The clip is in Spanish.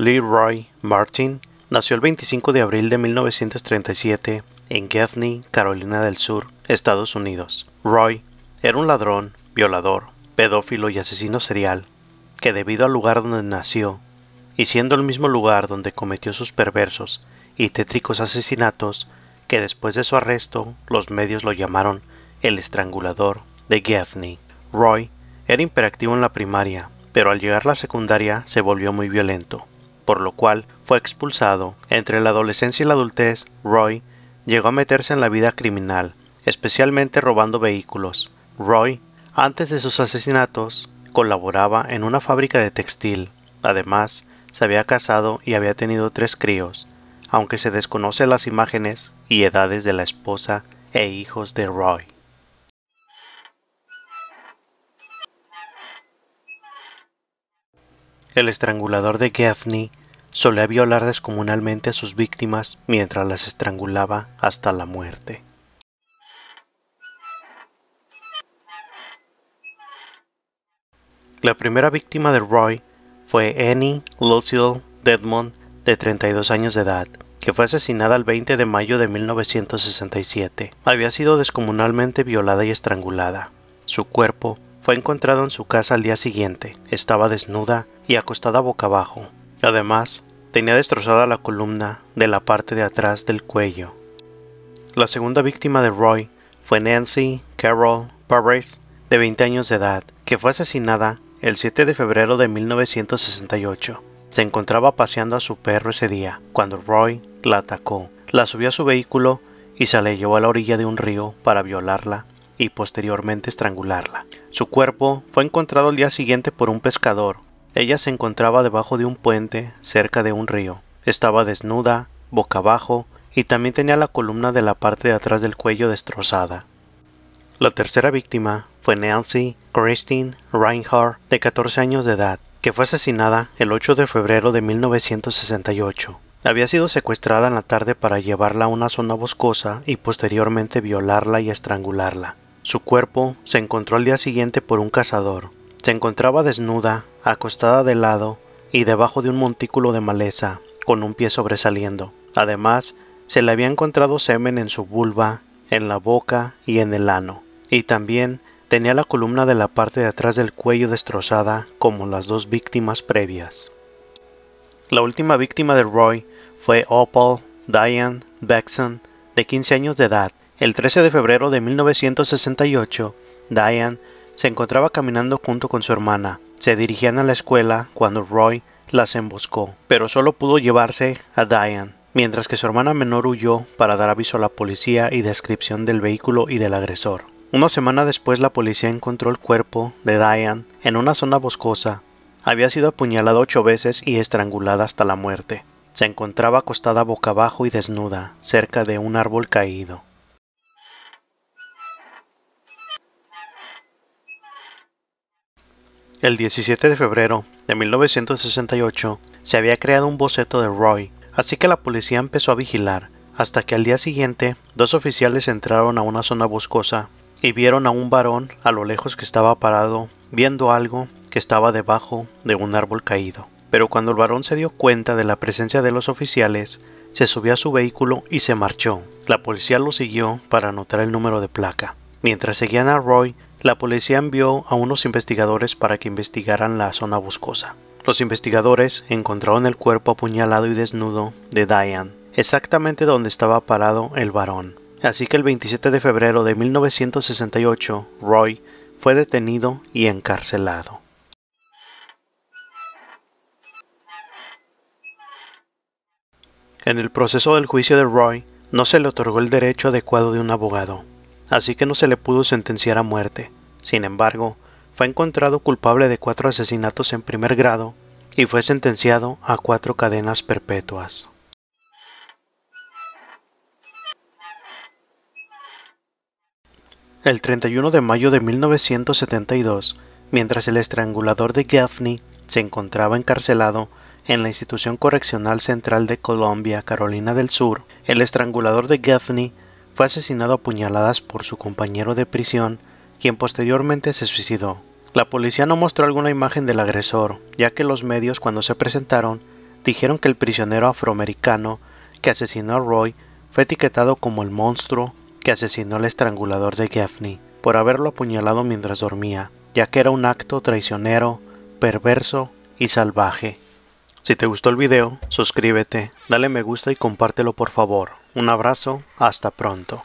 Roy Martin nació el 25 de abril de 1937 en Gaffney, Carolina del Sur, Estados Unidos. Roy era un ladrón, violador, pedófilo y asesino serial, que debido al lugar donde nació, y siendo el mismo lugar donde cometió sus perversos y tétricos asesinatos, que después de su arresto los medios lo llamaron el estrangulador de Gaffney. Roy era imperactivo en la primaria, pero al llegar a la secundaria se volvió muy violento por lo cual fue expulsado. Entre la adolescencia y la adultez, Roy llegó a meterse en la vida criminal, especialmente robando vehículos. Roy, antes de sus asesinatos, colaboraba en una fábrica de textil. Además, se había casado y había tenido tres críos, aunque se desconocen las imágenes y edades de la esposa e hijos de Roy. El estrangulador de Gaffney solía violar descomunalmente a sus víctimas mientras las estrangulaba hasta la muerte. La primera víctima de Roy fue Annie Lucille Dedmond, de 32 años de edad, que fue asesinada el 20 de mayo de 1967. Había sido descomunalmente violada y estrangulada. Su cuerpo fue encontrado en su casa al día siguiente, estaba desnuda y acostada boca abajo. Además, tenía destrozada la columna de la parte de atrás del cuello. La segunda víctima de Roy fue Nancy Carol Parris, de 20 años de edad, que fue asesinada el 7 de febrero de 1968. Se encontraba paseando a su perro ese día, cuando Roy la atacó, la subió a su vehículo y se la llevó a la orilla de un río para violarla y posteriormente estrangularla. Su cuerpo fue encontrado al día siguiente por un pescador. Ella se encontraba debajo de un puente cerca de un río. Estaba desnuda, boca abajo, y también tenía la columna de la parte de atrás del cuello destrozada. La tercera víctima fue Nancy Christine Reinhardt, de 14 años de edad, que fue asesinada el 8 de febrero de 1968. Había sido secuestrada en la tarde para llevarla a una zona boscosa y posteriormente violarla y estrangularla. Su cuerpo se encontró al día siguiente por un cazador. Se encontraba desnuda, acostada de lado y debajo de un montículo de maleza, con un pie sobresaliendo. Además, se le había encontrado semen en su vulva, en la boca y en el ano. Y también tenía la columna de la parte de atrás del cuello destrozada como las dos víctimas previas. La última víctima de Roy fue Opal Diane Beckson, de 15 años de edad, el 13 de febrero de 1968, Diane se encontraba caminando junto con su hermana. Se dirigían a la escuela cuando Roy las emboscó, pero solo pudo llevarse a Diane, mientras que su hermana menor huyó para dar aviso a la policía y descripción del vehículo y del agresor. Una semana después la policía encontró el cuerpo de Diane en una zona boscosa. Había sido apuñalada ocho veces y estrangulada hasta la muerte. Se encontraba acostada boca abajo y desnuda, cerca de un árbol caído. El 17 de febrero de 1968 se había creado un boceto de Roy, así que la policía empezó a vigilar, hasta que al día siguiente dos oficiales entraron a una zona boscosa y vieron a un varón a lo lejos que estaba parado viendo algo que estaba debajo de un árbol caído. Pero cuando el varón se dio cuenta de la presencia de los oficiales, se subió a su vehículo y se marchó. La policía lo siguió para anotar el número de placa. Mientras seguían a Roy, la policía envió a unos investigadores para que investigaran la zona boscosa. Los investigadores encontraron el cuerpo apuñalado y desnudo de Diane, exactamente donde estaba parado el varón. Así que el 27 de febrero de 1968, Roy fue detenido y encarcelado. En el proceso del juicio de Roy, no se le otorgó el derecho adecuado de un abogado así que no se le pudo sentenciar a muerte. Sin embargo, fue encontrado culpable de cuatro asesinatos en primer grado y fue sentenciado a cuatro cadenas perpetuas. El 31 de mayo de 1972, mientras el estrangulador de Gaffney se encontraba encarcelado en la Institución Correccional Central de Colombia, Carolina del Sur, el estrangulador de Gaffney fue asesinado a puñaladas por su compañero de prisión, quien posteriormente se suicidó. La policía no mostró alguna imagen del agresor, ya que los medios cuando se presentaron dijeron que el prisionero afroamericano que asesinó a Roy fue etiquetado como el monstruo que asesinó al estrangulador de Gaffney por haberlo apuñalado mientras dormía, ya que era un acto traicionero, perverso y salvaje. Si te gustó el video, suscríbete, dale me gusta y compártelo por favor. Un abrazo, hasta pronto.